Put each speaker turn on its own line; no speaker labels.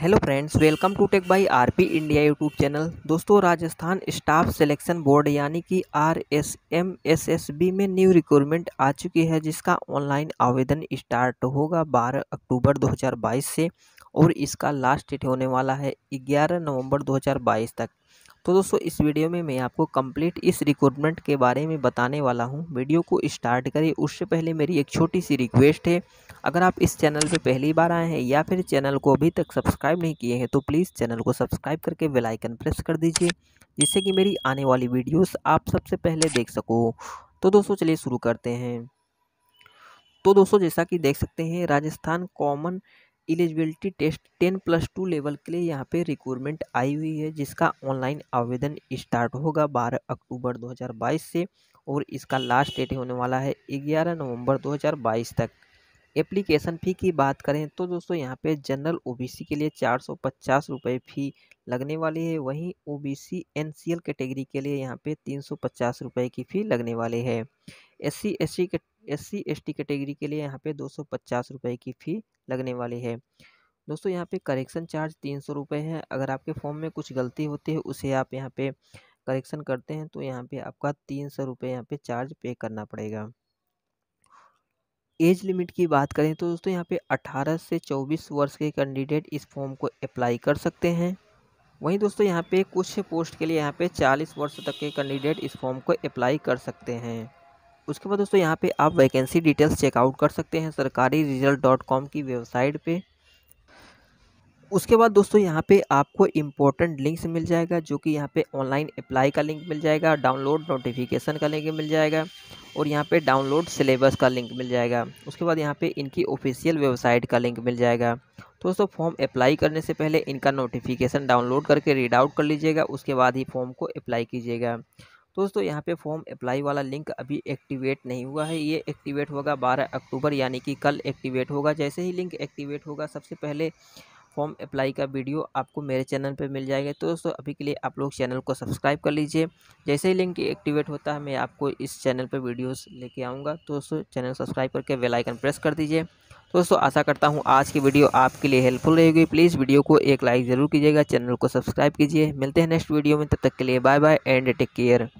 hello friends welcome to tech by RP India YouTube channel दोस्तों Rajasthan staff selection board यानी कि R S M S S B में new recruitment आ चुकी है जिसका ऑनलाइन आवेदन स्टार्ट होगा 12 अक्टूबर 2022 से और इसका लास्ट डेट होने वाला है 11 नवंबर 2022 तक तो दोस्तों इस वीडियो में मैं आपको कंप्लीट इस रिक्रूटमेंट के बारे में बताने वाला हूं वीडियो को स्टार्ट करें उससे पहले मेरी एक छोटी सी रिक्वेस्ट है अगर आप इस चैनल पर पहली बार आए हैं या फिर चैनल को अभी तक सब्सक्राइब नहीं किए हैं तो प्लीज़ चैनल को सब्सक्राइब करके बेलाइकन प्रेस कर दीजिए जिससे कि मेरी आने वाली वीडियोज़ आप सबसे पहले देख सको तो दोस्तों चलिए शुरू करते हैं तो दोस्तों जैसा कि देख सकते हैं Rajasthan common eligibility test ten plus two level के लिए यहाँ पे रिक्रूटमेंट आई हुई है जिसका ऑनलाइन आवेदन स्टार्ट होगा 12 अक्टूबर 2022 से और इसका लास्ट डेट होने वाला है 11 नवंबर 2022 तक एप्लीकेशन फ़ी की बात करें तो दोस्तों यहाँ पे जनरल ओबीसी के लिए चार सौ पचास रुपये फ़ी लगने वाली है वहीं ओ बी कैटेगरी के लिए यहाँ पर तीन सौ पचास रुपये की फ़ी लगने वाली है एस सी के S C S T category के लिए यहाँ पे दो सौ पचास रुपये की फ़ी लगने वाली है दोस्तों यहाँ पे करेक्शन चार्ज तीन सौ रुपये है अगर आपके फॉर्म में कुछ गलती होती है उसे आप यहाँ पे करेक्शन करते हैं तो यहाँ पे आपका तीन सौ रुपये यहाँ पर चार्ज पे करना पड़ेगा एज लिमिट की बात करें तो दोस्तों यहाँ पे 18 से 24 वर्ष के कैंडिडेट इस फॉर्म को अप्लाई कर सकते हैं वहीं दोस्तों यहाँ पे कुछ पोस्ट के लिए यहाँ पे 40 वर्ष तक के कैंडिडेट इस फॉर्म को अप्लाई कर सकते हैं उसके बाद दोस्तों यहाँ पे आप वैकेंसी डिटेल्स चेकआउट कर सकते हैं सरकारी रिजल्ट डॉट कॉम की वेबसाइट पे उसके बाद दोस्तों यहाँ पे आपको इम्पोर्टेंट लिंक्स मिल जाएगा जो कि यहाँ पे ऑनलाइन अप्लाई का लिंक मिल जाएगा डाउनलोड नोटिफिकेशन का लिंक मिल जाएगा और यहाँ पे डाउनलोड सिलेबस का लिंक मिल जाएगा उसके बाद यहाँ पे इनकी ऑफिशियल वेबसाइट का लिंक मिल जाएगा तो दोस्तों फॉर्म अप्लाई करने से पहले इनका नोटिफिकेशन डाउनलोड करके रीड आउट कर लीजिएगा उसके बाद ही फॉर्म को अप्लाई कीजिएगा दोस्तों यहाँ पे फॉर्म अप्लाई वाला लिंक अभी एक्टिवेट नहीं हुआ है ये एक्टिवेट होगा 12 अक्टूबर यानी कि कल एक्टिवेट होगा जैसे ही लिंक एक्टिवेट होगा सबसे पहले फॉर्म अप्लाई का वीडियो आपको मेरे चैनल पर मिल जाएगा तो दोस्तों अभी के लिए आप लोग चैनल को सब्सक्राइब कर लीजिए जैसे ही लिंक एक्टिवेट होता है मैं आपको इस चैनल पर वीडियोस लेके आऊँगा तो दोस्तों चैनल सब्सक्राइब करके वेलाइकन प्रेस कर दीजिए तो दोस्तों आशा करता हूँ आज की वीडियो आपके लिए हेल्पफुल रहेगी प्लीज़ वीडियो को एक लाइक ज़रूर कीजिएगा चैनल को सब्सक्राइब कीजिए मिलते हैं नेक्स्ट वीडियो में तब तक के लिए bye bye and take care